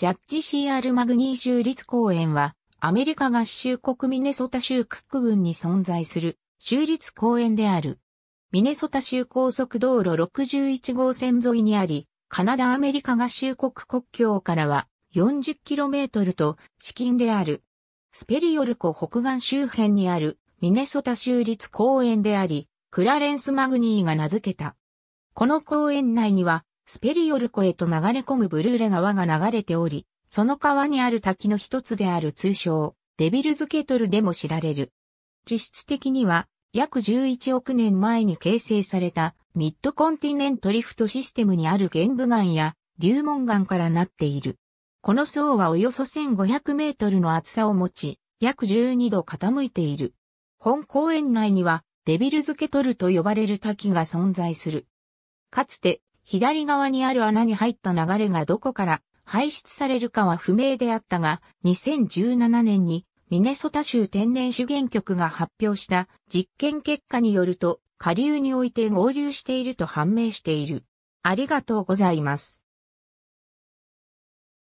ジャッジ C.R. マグニー州立公園は、アメリカ合衆国ミネソタ州クック郡に存在する州立公園である。ミネソタ州高速道路61号線沿いにあり、カナダアメリカ合衆国国境からは 40km と至近である。スペリオル湖北岸周辺にあるミネソタ州立公園であり、クラレンス・マグニーが名付けた。この公園内にはスペリオル湖へと流れ込むブルーレ川が流れており、その川にある滝の一つである通称、デビルズケトルでも知られる。実質的には、約11億年前に形成されたミッドコンティネントリフトシステムにある玄武岩や流門岩からなっている。この層はおよそ1500メートルの厚さを持ち、約12度傾いている。本公園内にはデビルズケトルと呼ばれる滝が存在する。かつて左側にある穴に入った流れがどこから排出されるかは不明であったが、2017年にミネソタ州天然資源局が発表した実験結果によると、下流において合流していると判明している。ありがとうございます。